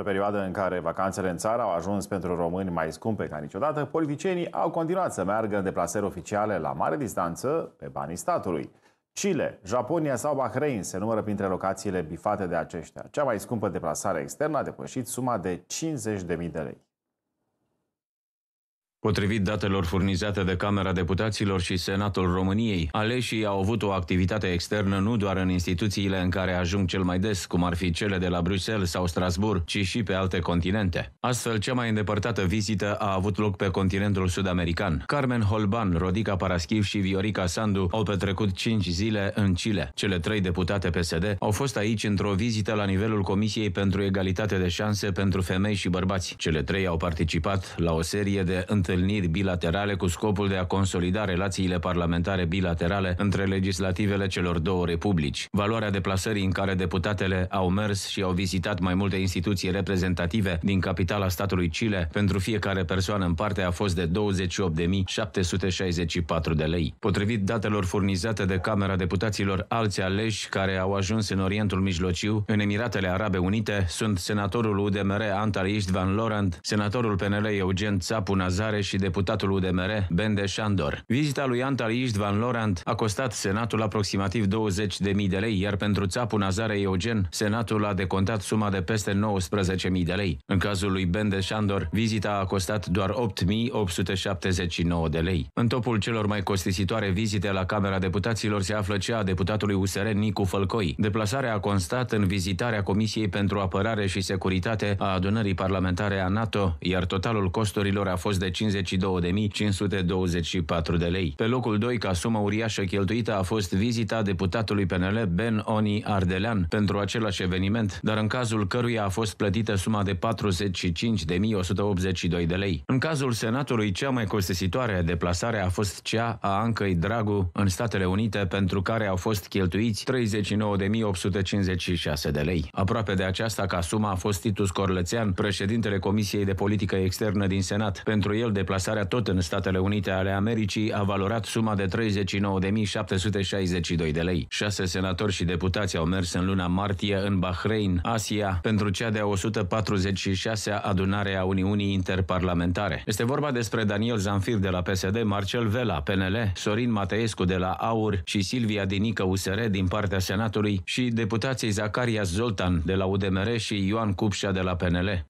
Într-o perioadă în care vacanțele în țară au ajuns pentru români mai scumpe ca niciodată, politicienii au continuat să meargă în deplasări oficiale la mare distanță pe banii statului. Chile, Japonia sau Bahrain se numără printre locațiile bifate de aceștia. Cea mai scumpă deplasare externă a depășit suma de 50.000 de lei. Potrivit datelor furnizate de Camera Deputaților și Senatul României, aleșii au avut o activitate externă nu doar în instituțiile în care ajung cel mai des, cum ar fi cele de la Bruxelles sau Strasbourg, ci și pe alte continente. Astfel, cea mai îndepărtată vizită a avut loc pe continentul sud-american. Carmen Holban, Rodica Paraschiv și Viorica Sandu au petrecut 5 zile în Chile. Cele trei deputate PSD au fost aici într-o vizită la nivelul Comisiei pentru Egalitate de Șanse pentru Femei și Bărbați. Cele trei au participat la o serie de întâlniri întâlniri bilaterale cu scopul de a consolida relațiile parlamentare bilaterale între legislativele celor două republici. Valoarea deplasării în care deputatele au mers și au vizitat mai multe instituții reprezentative din capitala statului Chile pentru fiecare persoană în parte a fost de 28.764 de lei. Potrivit datelor furnizate de Camera Deputaților, alți aleși care au ajuns în Orientul Mijlociu, în Emiratele Arabe Unite, sunt senatorul UDMR Antal Istvan Laurent, senatorul PNL Eugen Țapu Nazare și deputatul UDMR, Bende Șandor. Vizita lui Antal Istvan Lorand a costat Senatul aproximativ 20.000 de lei, iar pentru țapul Nazare Eugen, Senatul a decontat suma de peste 19.000 de lei. În cazul lui Bende Șandor, vizita a costat doar 8.879 de lei. În topul celor mai costisitoare vizite la Camera Deputaților se află cea a deputatului USR Nicu Fălcoi. Deplasarea a constat în vizitarea Comisiei pentru Apărare și Securitate a adunării parlamentare a NATO, iar totalul costurilor a fost de 5 52.524 de lei. Pe locul 2, ca sumă uriașă cheltuită, a fost vizita deputatului PNL Ben Oni Ardelean pentru același eveniment, dar în cazul căruia a fost plătită suma de 45.182 de lei. În cazul Senatului, cea mai costisitoare deplasare a fost cea a Ancăi Dragu în Statele Unite, pentru care au fost cheltuiți 39.856 de lei. Aproape de aceasta ca suma a fost Titus Corlățean, președintele Comisiei de Politică Externă din Senat. Pentru el, deplasarea tot în Statele Unite ale Americii a valorat suma de 39.762 de lei. Șase senatori și deputați au mers în luna martie în Bahrain, Asia, pentru cea de-a 146-a adunare a Uniunii Interparlamentare. Este vorba despre Daniel Zanfir de la PSD, Marcel Vela, PNL, Sorin Mateescu de la AUR și Silvia Dinică USR din partea Senatului și deputații Zacaria Zoltan de la UDMR și Ioan Cupșa de la PNL.